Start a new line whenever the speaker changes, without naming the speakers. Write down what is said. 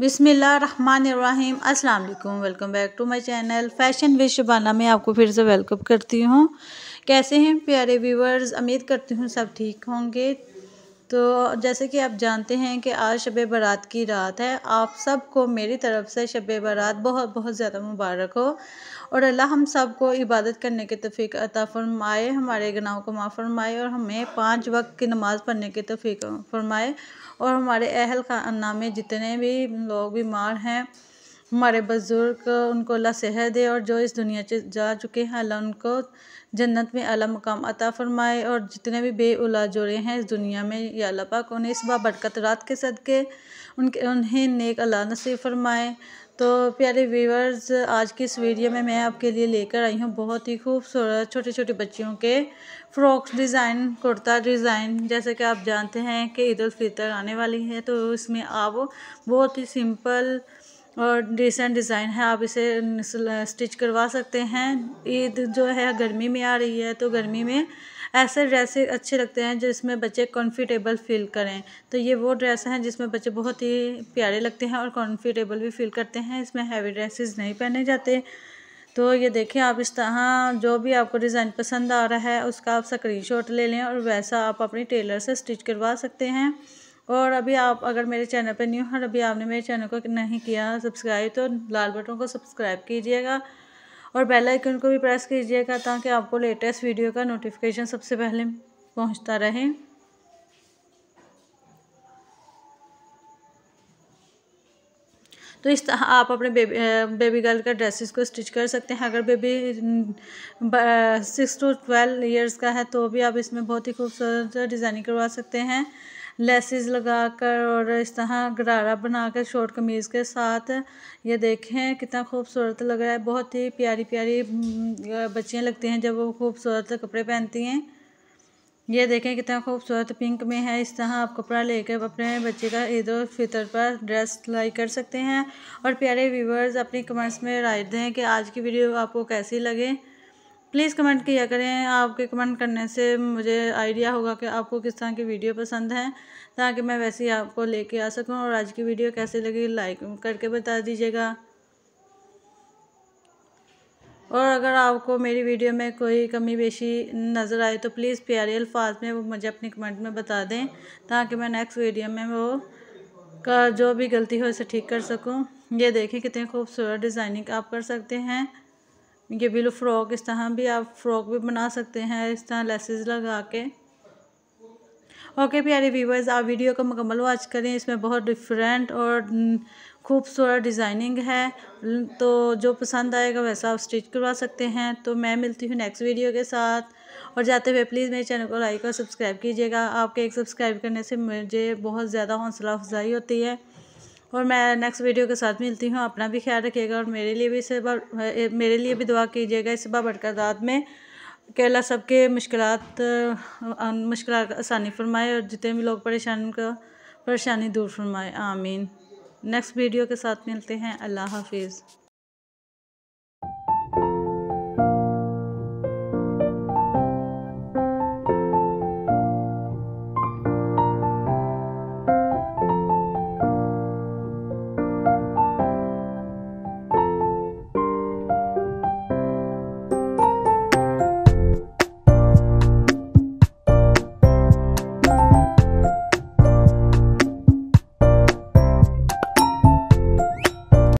बिसमीम् अल्लाम welcome back to my channel fashion विश बाना में आपको फिर से वेलकम करती हूँ कैसे हैं प्यारे व्यूवर्स उम्मीद करती हूँ सब ठीक होंगे तो जैसे कि आप जानते हैं कि आज शब बारात की रात है आप सबको मेरी तरफ़ से शब बारात बहुत बहुत ज़्यादा मुबारक हो और अल्लाह हम सब को इबादत करने की तफ़ीक अता फरमाए हमारे गुनाहों को माँ फरमाए और हमें पांच वक्त की नमाज़ पढ़ने की तफ़ीक फरमाए और हमारे अहल खाना में जितने भी लोग बीमार हैं हमारे बुज़ुर्ग उनको अल्लाह सेहत दे और जो इस दुनिया से जा चुके हैं अल्लाह उनको जन्नत में अला मकाम अता फ़रमाए और जितने भी बे उला जोड़े हैं इस दुनिया में या अल्लाह पाक उन्हें इस बार बरकत रात के सदक़े उनके उन्हें नेक अला नसीब फ़रमाए तो प्यारे व्यूवर्स आज की इस वीडियो में मैं आपके लिए लेकर आई हूँ बहुत ही खूबसूरत छोटे छोटे बच्चियों के फ्रॉक डिज़ाइन कुर्ता डिज़ाइन जैसे कि आप जानते हैं कि ईद उल फितर आने वाली है तो इसमें आप बहुत ही सिंपल और डिसेंट डिज़ाइन है आप इसे स्टिच करवा सकते हैं ईद जो है गर्मी में आ रही है तो गर्मी में ऐसे ड्रेसे अच्छे लगते हैं जिसमें बच्चे कंफर्टेबल फील करें तो ये वो ड्रेस हैं जिसमें बच्चे बहुत ही प्यारे लगते हैं और कंफर्टेबल भी फील करते हैं इसमें हैवी ड्रेसेस नहीं पहने जाते तो ये देखें आप इस तरह जो भी आपको डिज़ाइन पसंद आ रहा है उसका आप स्क्रीन ले लें और वैसा आप अपनी टेलर से स्टिच करवा सकते हैं और अभी आप अगर मेरे चैनल पर न्यू हैं अभी आपने मेरे चैनल को नहीं किया सब्सक्राइब तो लाल बटन को सब्सक्राइब कीजिएगा और बेल आइकन को भी प्रेस कीजिएगा ताकि आपको लेटेस्ट वीडियो का नोटिफिकेशन सबसे पहले पहुंचता रहे तो इस तरह आप अपने बेबी बेबी गर्ल का ड्रेसेस को स्टिच कर सकते हैं अगर baby six to twelve years का है तो भी आप इसमें बहुत ही खूबसूरत डिज़ाइनिंग करवा सकते हैं लेसेस लगाकर और इस तरह गरारा बनाकर शॉर्ट कमीज़ के साथ ये देखें कितना खूबसूरत लग रहा है बहुत ही प्यारी प्यारी बच्चियाँ लगती हैं जब वो खूबसूरत कपड़े पहनती हैं ये देखें कितना खूबसूरत पिंक में है इस तरह आप कपड़ा लेकर अपने बच्चे का ईद उल फितर पर ड्रेस सिलाई कर सकते हैं और प्यारे व्यूवर्स अपनी कमेंट्स में राय दें कि आज की वीडियो आपको कैसी लगे प्लीज़ कमेंट किया करें आपके कमेंट करने से मुझे आइडिया होगा कि आपको किस तरह की वीडियो पसंद है ताकि मैं वैसे ही आपको लेके आ सकूं और आज की वीडियो कैसे लगी लाइक करके बता दीजिएगा और अगर आपको मेरी वीडियो में कोई कमी बेशी नज़र आए तो प्लीज़ प्यारे अल्फाज में वो मुझे अपने कमेंट में बता दें ताकि मैं नेक्स्ट वीडियो में वो का जो भी गलती हो उसे ठीक कर सकूँ ये देखें कितनी खूबसूरत डिज़ाइनिंग आप कर सकते हैं ये बिलो फ्रॉक इस तरह भी आप फ्रॉक भी बना सकते हैं इस तरह लेसेस लगा के ओके प्यारे व्यूवर्स आप वीडियो का मुकम्मल वॉच करें इसमें बहुत डिफरेंट और खूबसूरत डिज़ाइनिंग है तो जो पसंद आएगा वैसा आप स्टिच करवा सकते हैं तो मैं मिलती हूँ नेक्स्ट वीडियो के साथ और जाते हुए प्लीज़ मेरे चैनल को लाइक और सब्सक्राइब कीजिएगा आपके एक सब्सक्राइब करने से मुझे बहुत ज़्यादा हौसला अफजाई होती है और मैं नेक्स्ट वीडियो के साथ मिलती हूँ अपना भी ख्याल रखिएगा और मेरे लिए भी इस बार मेरे लिए भी दुआ कीजिएगा इस बार दाद में कि अल्लाह सबके मुश्किल मुश्किल आसानी फरमाए और जितने भी लोग परेशान का परेशानी दूर फरमाए आमीन नेक्स्ट वीडियो के साथ मिलते हैं अल्लाह हाफिज़